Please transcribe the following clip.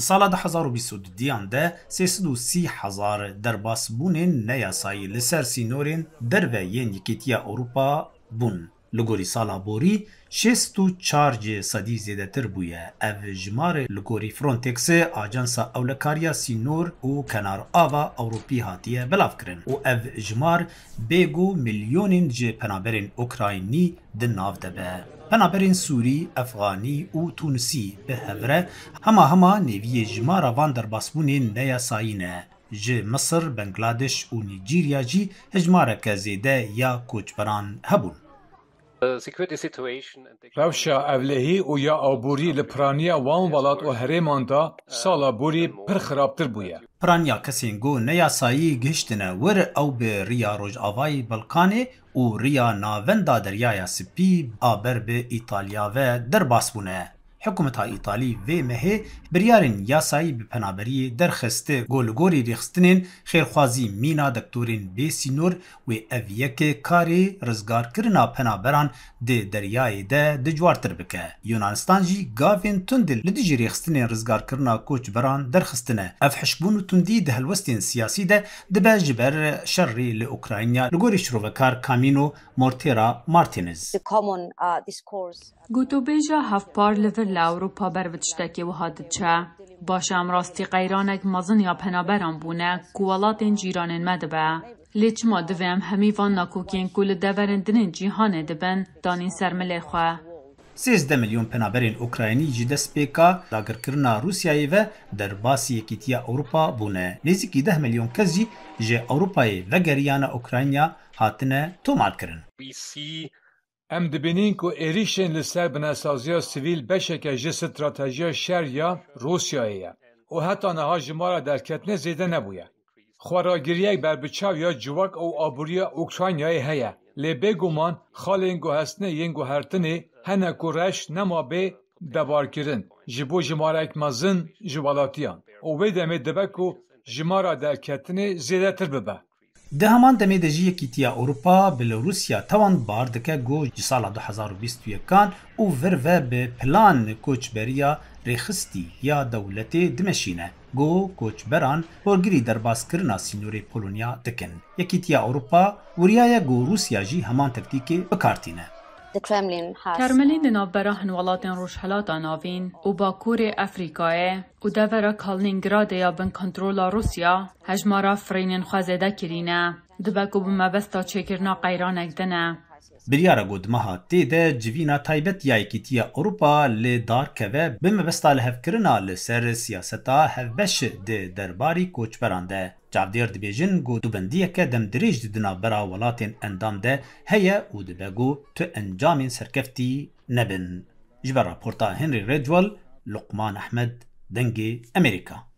sala 2022 de 330 hezar derbas bûnên neyasayî li ser sînorên derve yên Yekîtiya Ewropa bûn. Li gorî sala borî şêst û çar ji sedî zêdetir bûye. Ev ji marê li gorî Frontexê Ajansa Ewlekariya Sînor û Kenarava Ewropî hatiye belavkirin û ev ji mar bêgo milyonên ji penaberên Ukraynî di nav de penaberên Sûrî, Efganî û Tunisî bi hevre hema hema nêviyê jimara van derbasbûnên neyasayî ne. ji Misir, Bengladeş û Nîcerya jî hejmareke zêde ya koçberan hebûn. Rewşa evlehî û ya avborî li piraniya wan welat û herêman da uh, sala borî pir xirabtir bûye. Piraniya kesên got neyasayî gihiştine wir ew bi riya Rojavayê Balkanê û riya navenda deryaya Spî a ber bi Îtalya ve derbas bûne. حکومتا ئیتالی vê mehê biryarên yasayî bi penaberiyê derxiste golgorî rêxistinên xêrxwazî mîna dektorên bêsînor wê ev yekê karê rizgarkirina penaberan di deryayê de dijwartir bike. Yunanistan jî gavên tundê li dijî rêxistinên rizgarkirina koçberan derxistine. Ev hişbûn û tundî di helwestên siyasî de dibe ji ber şerrê li Ukrayna li gorî şirovekar Kamino Mortera Martinez. Gotobêja hevpar li vir illa Avropa berviciştekî wiha diçe. Baş em rastî qeyranek mazin ya penaberan bûne ku welatên cîranên me dibe. Lê çima divê em hemî van nakokiyên ku li deverên dinên cîhanê dibin danên ser milê xwe. Sêzde milyon penaberên Ukraynî ji dest pêka dagirkirina Rûsyayê ve derbasî yekîtiya Ewropa bûne. Nêzîkî deh milyon kes jî ji Ewropayê vegeriyana Ukrayna hatine tomarkirin. ام دبینین که اریشن لسر بناسازی سویل بشه که جه ستراتژی شر یا روسیا ایه. او حتی نها جمارا در کتنه زیده نبویه. خوراگیریه بر بچاو یا جواک او آبوری های هیه. لی بگو من خال اینگو هستنه اینگو هرتنه هنه کورش نما به دبار کرن. جبو جمارا اکمازن جوالاتیان. او ویده می دبکو جمارا در کتنه زیده تر ببه. Di heman demê de jî Yekîtiya Ewropa Bilorusya tawan bar dike got ji sala 2021 û vir ve bi plan koçberiya rêxistî ya dewletê dimeşîne. Got koçberan horgirî derbaskirina sînorê Polonya dikin. Yekîtiya Ewropa, wiriyaye got Rûsya jî heman tektîkê bikartîne. کرملین دی نابراه انوالات روشحلات آناوین و با کور افریقای و دور کالنینگراد یا بن کنترول روسیا هجمارا فرینین خوزیده کرینه دبکو بمبستا چکرنا قیران اگدنه Biryara Godmeha tê de civîna taybet ya Yekîtiya Ewropa lê darkeve bi mebesta li hevkirina li ser siyaseta hevbeş di derbarî koçberan de. Çavdêr dibêjin got tubendiyeke demdirêj didina bera welatên endam de heye û dibe got tu encamên serkeftî nebin. Ji ber raporta Henry Redwell, Luqman Ahmed, Dengê Amerîka.